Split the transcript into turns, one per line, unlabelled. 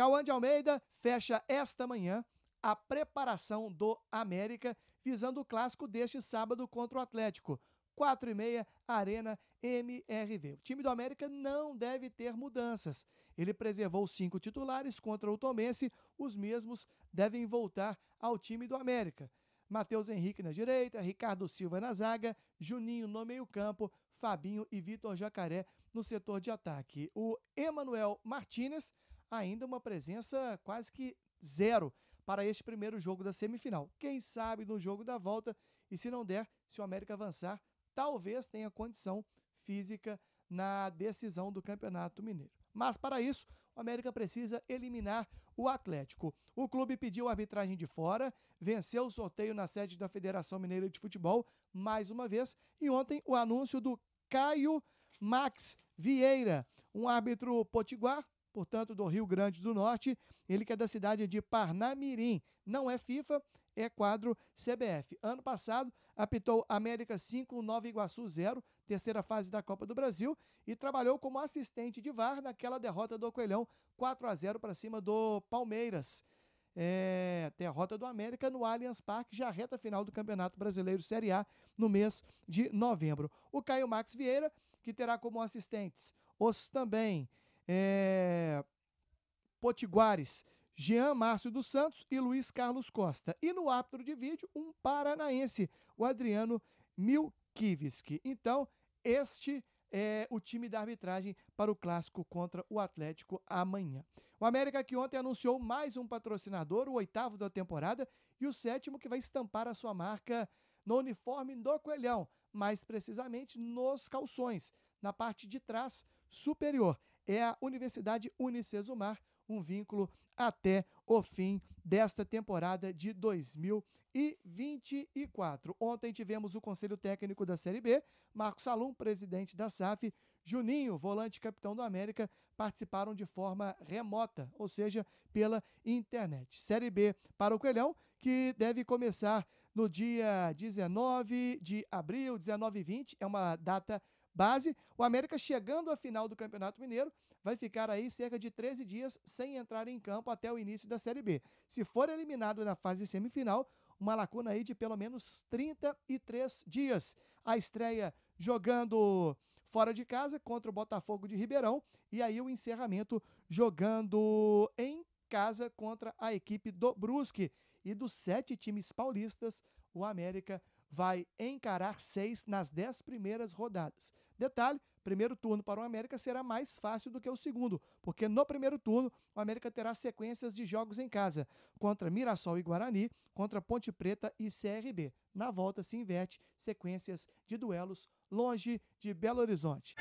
Cauã de Almeida fecha esta manhã a preparação do América, visando o clássico deste sábado contra o Atlético. 4 e meia, Arena MRV. O time do América não deve ter mudanças. Ele preservou cinco titulares contra o Tomense, os mesmos devem voltar ao time do América. Matheus Henrique na direita, Ricardo Silva na zaga, Juninho no meio-campo, Fabinho e Vitor Jacaré no setor de ataque. O Emanuel Martinez ainda uma presença quase que zero para este primeiro jogo da semifinal. Quem sabe no jogo da volta, e se não der, se o América avançar, talvez tenha condição física na decisão do Campeonato Mineiro. Mas para isso, o América precisa eliminar o Atlético. O clube pediu a arbitragem de fora, venceu o sorteio na sede da Federação Mineira de Futebol mais uma vez e ontem o anúncio do Caio Max Vieira, um árbitro potiguar portanto, do Rio Grande do Norte. Ele que é da cidade de Parnamirim. Não é FIFA, é quadro CBF. Ano passado, apitou América 5, 9 Iguaçu 0, terceira fase da Copa do Brasil, e trabalhou como assistente de VAR naquela derrota do Coelhão 4 a 0 para cima do Palmeiras. É, derrota do América no Allianz Parque, já reta final do Campeonato Brasileiro Série A no mês de novembro. O Caio Max Vieira, que terá como assistentes os também é, potiguares Jean Márcio dos Santos e Luiz Carlos Costa. E no árbitro de vídeo, um paranaense, o Adriano Milkiewicz. Então, este é o time da arbitragem para o clássico contra o Atlético amanhã. O América que ontem anunciou mais um patrocinador, o oitavo da temporada e o sétimo que vai estampar a sua marca no uniforme do Coelhão, mais precisamente nos calções, na parte de trás superior é a Universidade Unicesumar, um vínculo até o fim desta temporada de 2024. Ontem tivemos o Conselho Técnico da Série B, Marcos Salum, presidente da SAF, Juninho, volante capitão do América, participaram de forma remota, ou seja, pela internet. Série B para o Coelhão, que deve começar no dia 19 de abril, 19 e 20, é uma data base. O América, chegando à final do Campeonato Mineiro, vai ficar aí cerca de 13 dias sem entrar em campo até o início da Série B. Se for eliminado na fase semifinal, uma lacuna aí de pelo menos 33 dias. A estreia jogando fora de casa contra o Botafogo de Ribeirão e aí o encerramento jogando em casa contra a equipe do Brusque. E dos sete times paulistas, o América vai encarar seis nas dez primeiras rodadas. Detalhe: primeiro turno para o América será mais fácil do que o segundo, porque no primeiro turno o América terá sequências de jogos em casa contra Mirassol e Guarani, contra Ponte Preta e CRB. Na volta se inverte sequências de duelos longe de Belo Horizonte.